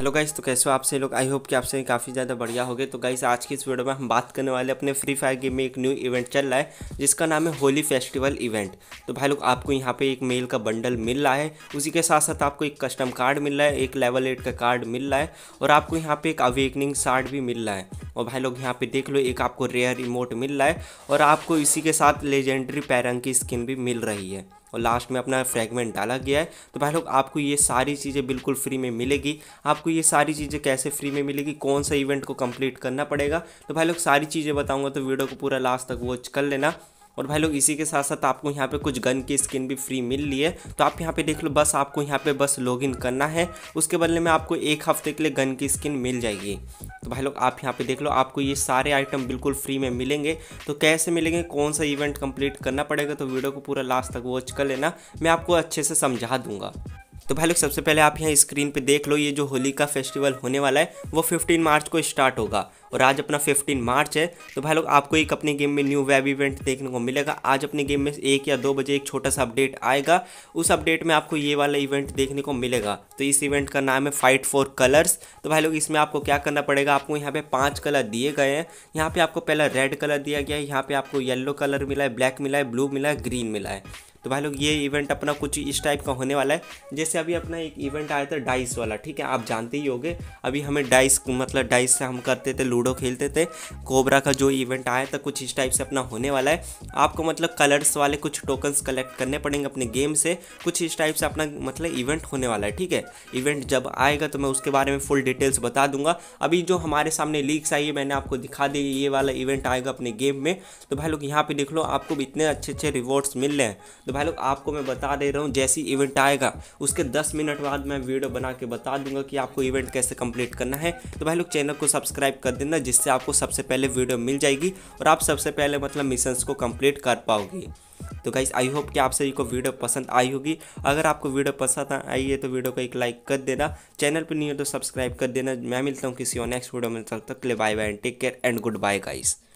hello guys तो कैसे हो आपसे लोग आई होप कि आपसे काफ़ी ज़्यादा बढ़िया हो गए तो गाइस आज की इस वीडियो में हम बात करने वाले अपने फ्री फायर गेम में एक न्यू इवेंट चल रहा है जिसका नाम है होली फेस्टिवल इवेंट तो भाई लोग आपको यहाँ पे एक मेल का बंडल मिल रहा है उसी के साथ साथ आपको एक कस्टम कार्ड मिल रहा है एक लेवल एट का कार्ड मिल रहा है और आपको यहाँ पर एक अवेकनिंग साड भी मिल रहा है और भाई लोग यहाँ पे देख लो एक आपको रेयर रिमोट मिल रहा है और आपको इसी के साथ लेजेंडरी पैरंग की स्किन भी मिल रही है और लास्ट में अपना फ्रेगमेंट डाला गया है तो भाई लोग आपको ये सारी चीज़ें बिल्कुल फ्री में मिलेगी आपको ये सारी चीज़ें कैसे फ्री में मिलेगी कौन सा इवेंट को कम्प्लीट करना पड़ेगा तो भाई लोग सारी चीज़ें बताऊँगा तो वीडियो को पूरा लास्ट तक वॉच कर लेना और भाई लोग इसी के साथ साथ आपको यहाँ पे कुछ गन की स्किन भी फ्री मिल रही है तो आप यहाँ पे देख लो बस आपको यहाँ पे बस लॉगिन करना है उसके बदले में आपको एक हफ्ते के लिए गन की स्किन मिल जाएगी तो भाई लोग आप यहाँ पे देख लो आपको ये सारे आइटम बिल्कुल फ्री में मिलेंगे तो कैसे मिलेंगे कौन सा इवेंट कंप्लीट करना पड़ेगा तो वीडियो को पूरा लास्ट तक वॉच कर लेना मैं आपको अच्छे से समझा दूंगा तो भाई लोग सबसे पहले आप यहाँ स्क्रीन पे देख लो ये जो होली का फेस्टिवल होने वाला है वो 15 मार्च को स्टार्ट होगा और आज अपना 15 मार्च है तो भाई लोग आपको एक अपने गेम में न्यू वेब इवेंट देखने को मिलेगा आज अपने गेम में एक या दो बजे एक छोटा सा अपडेट आएगा उस अपडेट में आपको ये वाला इवेंट देखने को मिलेगा तो इस इवेंट का नाम है फाइट फॉर कलर्स तो भाई लोग इसमें आपको क्या करना पड़ेगा आपको यहाँ पे पाँच कलर दिए गए हैं यहाँ पे आपको पहला रेड कलर दिया गया है यहाँ पे आपको येलो कलर मिला है ब्लैक मिला है ब्लू मिला है ग्रीन मिला है तो भाई लोग ये इवेंट अपना कुछ इस टाइप का होने वाला है जैसे अभी अपना एक इवेंट आया था डाइस वाला ठीक है आप जानते ही होंगे अभी हमें डाइस मतलब डाइस से हम करते थे लूडो खेलते थे कोबरा का जो इवेंट आया था कुछ इस टाइप से अपना होने वाला है आपको मतलब कलर्स वाले कुछ टोकन्स कलेक्ट करने पड़ेंगे अपने गेम से कुछ इस टाइप से अपना मतलब इवेंट होने वाला है ठीक है इवेंट जब आएगा तो मैं उसके बारे में फुल डिटेल्स बता दूंगा अभी जो हमारे सामने लीक्स आई है मैंने आपको दिखा दी ये वाला इवेंट आएगा अपने गेम में तो भाई लोग यहाँ पे देख लो आपको इतने अच्छे अच्छे रिवॉर्ड्स मिल रहे हैं तो भाई लोग आपको मैं बता दे रहा हूँ जैसी इवेंट आएगा उसके दस मिनट बाद मैं वीडियो बना के बता दूंगा कि आपको इवेंट कैसे कंप्लीट करना है तो भाई लोग चैनल को सब्सक्राइब कर देना जिससे आपको सबसे पहले वीडियो मिल जाएगी और आप सबसे पहले मतलब मिशंस को कंप्लीट कर पाओगे तो गाइज आई होप कि आप सभी को वीडियो पसंद आई होगी अगर आपको वीडियो पसंद आई है तो वीडियो को एक लाइक कर देना चैनल पर नहीं हो तो सब्सक्राइब कर देना मैं मिलता हूँ किसी और नेक्स्ट वीडियो में तब तक ले bye bye take care and goodbye guys